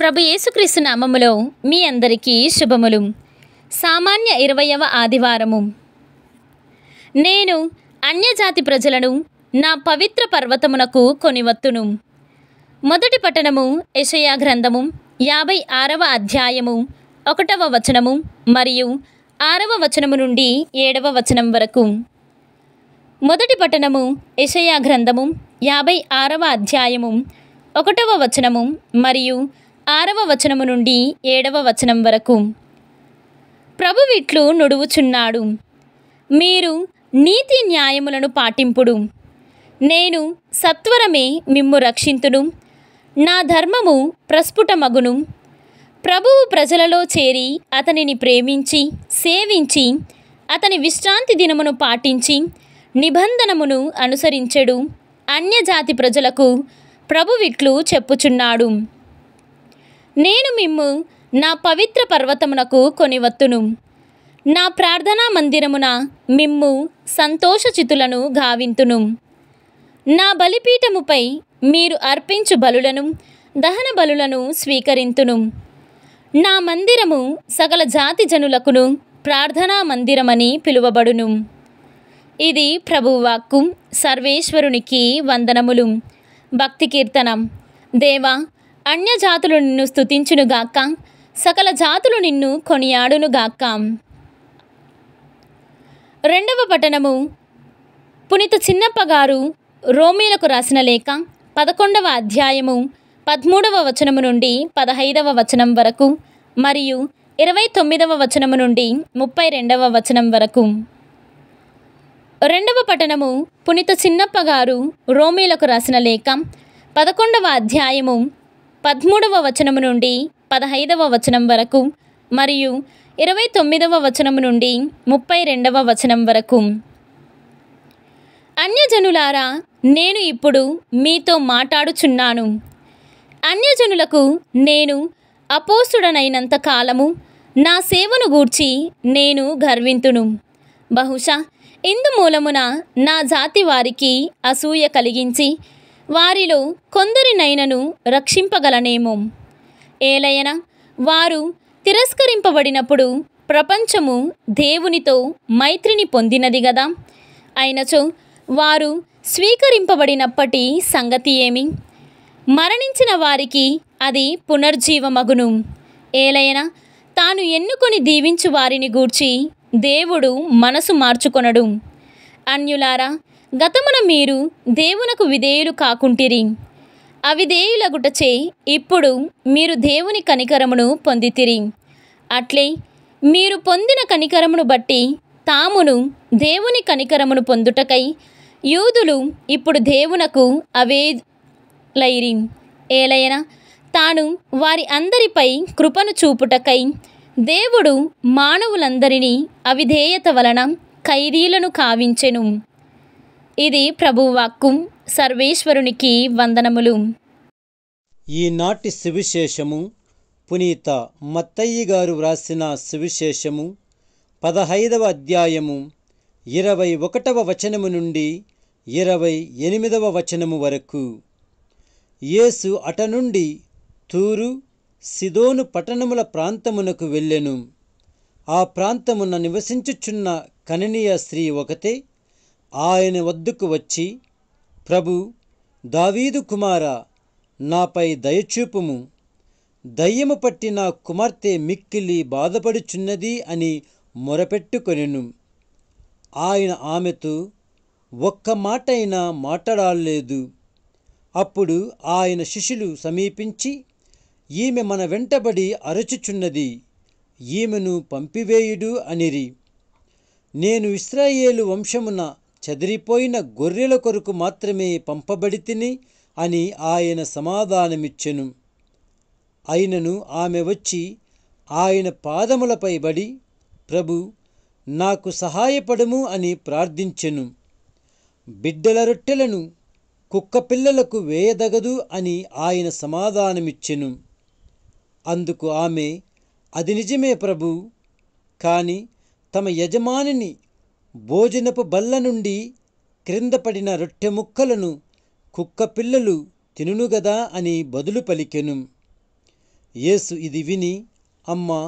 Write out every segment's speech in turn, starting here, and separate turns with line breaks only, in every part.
ప్రభు యేసుక్రీస్తు నామములో మీ అందరికీ శుభములు సామాన్య ఇరవయవ ఆదివారము నేను అన్యజాతి ప్రజలను నా పవిత్ర పర్వతమునకు కొనివత్తును మొదటి పట్టణము యషయా గ్రంథము యాభై ఆరవ అధ్యాయము ఒకటవ వచనము మరియు ఆరవ వచనము నుండి ఏడవ వచనం వరకు మొదటి పట్టణము యషయా గ్రంథము యాభై ఆరవ అధ్యాయము ఒకటవ వచనము మరియు ఆరవ వచనము నుండి ఏడవ వచనం వరకు ప్రభువిట్లు నుడువుచున్నాడు మీరు నీతి న్యాయములను పాటింపుడు నేను సత్వరమే మిమ్ము రక్షింతును నా ధర్మము ప్రస్ఫుటమగును ప్రభువు ప్రజలలో చేరి అతనిని ప్రేమించి సేవించి అతని విశ్రాంతి దినమును పాటించి నిబంధనమును అనుసరించడు అన్యజాతి ప్రజలకు ప్రభువిట్లు చెప్పుచున్నాడు నేను మిమ్ము నా పవిత్ర పర్వతమునకు కొనివత్తును నా ప్రార్థనా మందిరమున మిమ్ము సంతోషచితులను గావింతును నా బలిపీఠముపై మీరు అర్పించు బలులను దహన బలులను స్వీకరింతును నా మందిరము సకల జాతి జనులకును ప్రార్థనా మందిరమని పిలువబడును ఇది ప్రభువాక్కు సర్వేశ్వరునికి వందనములు భక్తి కీర్తనం దేవా అన్యజాతులు నిన్ను స్థుతించునుగాక సకల జాతులు నిన్ను కొనియాడునుగాక రెండవ పట్టణము పునీత చిన్నప్పగారు రోమీలకు రాసిన లేఖ పదకొండవ అధ్యాయము పదమూడవ వచనము నుండి పదహైదవ వచనం వరకు మరియు ఇరవై తొమ్మిదవ వచనము నుండి ముప్పై రెండవ వచనం వరకు రెండవ పట్టణము పునీత చిన్నప్పగారు రోమీలకు రాసిన లేఖ పదకొండవ అధ్యాయము పదమూడవ వచనము నుండి పదహైదవ వచనం వరకు మరియు ఇరవై తొమ్మిదవ వచనం నుండి ముప్పై రెండవ వచనం వరకు అన్యజనులారా నేను ఇప్పుడు మీతో మాట్లాడుచున్నాను అన్యజనులకు నేను అపోస్తుడనైనంత కాలము నా సేవను గూర్చి నేను గర్వింతును బహుశా ఇందు మూలమున నా జాతి వారికి అసూయ కలిగించి వారిలో కొందరినైనను రక్షింపగలనేమో ఏలయన వారు తిరస్కరింపబడినప్పుడు ప్రపంచము దేవునితో మైత్రిని పొందినది గదా అయినచో వారు స్వీకరింపబడినప్పటి సంగతి ఏమి మరణించిన వారికి అది పునర్జీవమగును ఏలయన తాను ఎన్నుకొని దీవించు వారిని గూర్చి దేవుడు మనసు మార్చుకొనడు అన్యులారా గతం మీరు దేవునకు విధేయులు కాకుంటిరి అవిధేయులగుటచే ఇప్పుడు మీరు దేవుని కనికరమును పొందితిరి అట్లే మీరు పొందిన కనికరమును బట్టి తామును దేవుని కనికరమును పొందుటకై యూదులు ఇప్పుడు దేవునకు అవే లైరి ఏలైనా తాను వారి అందరిపై కృపను చూపుటకై దేవుడు మానవులందరినీ అవిధేయత వలన ఖైదీలను కావించెను ఇది ప్రభువాక్కు సర్వేశ్వరునికి వందనములు
ఈనాటి సువిశేషము పునీత మత్తయ్య గారు వ్రాసిన సువిశేషము పదహైదవ అధ్యాయము ఇరవై ఒకటవ వచనము నుండి ఇరవై ఎనిమిదవ వచనము వరకు యేసు అట నుండి తూరు సిదోను పట్టణముల ప్రాంతమునకు వెళ్ళెను ఆ ప్రాంతమున నివసించుచున్న కననీయ స్త్రీ ఒకతే ఆయన వద్దకు వచ్చి ప్రభు దావీదు కుమారా నాపై దయచూపుము దయ్యము పట్టి నా కుమార్తె మిక్కిలి బాధపడుచున్నది అని మొరపెట్టుకొనెను ఆయన ఆమెతో ఒక్క మాటైనా మాట్లాడలేదు అప్పుడు ఆయన శిష్యులు సమీపించి ఈమె మన వెంటబడి అరచుచున్నది ఈమెను పంపివేయుడు అనిరి నేను ఇస్రాయేలు వంశమున చెదిరిపోయిన గొర్రెల కొరకు మాత్రమే పంపబడితిని అని ఆయన సమాధానమిచ్చెను అయినను ఆమె వచ్చి ఆయన పాదములపై బడి ప్రభు నాకు సహాయపడము అని ప్రార్థించెను బిడ్డల రొట్టెలను కుక్క పిల్లలకు వేయదగదు అని ఆయన సమాధానమిచ్చెను అందుకు ఆమె అది నిజమే ప్రభు కానీ తమ యజమానిని భోజనపు బల్ల నుండి క్రింద పడిన రొట్టె ముక్కలను కుక్కపిల్లలు తినుగదా అని బదులు పలికెను యేసు ఇది విని అమ్మా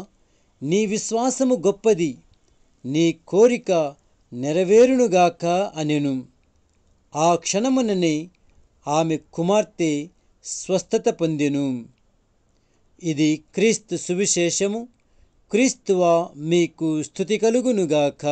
నీ విశ్వాసము గొప్పది నీ కోరిక నెరవేరునుగాక అనెను ఆ క్షణముననే ఆమె కుమార్తె స్వస్థత పొందెను ఇది క్రీస్తు సువిశేషము క్రీస్తువా మీకు స్థుతి కలుగునుగాక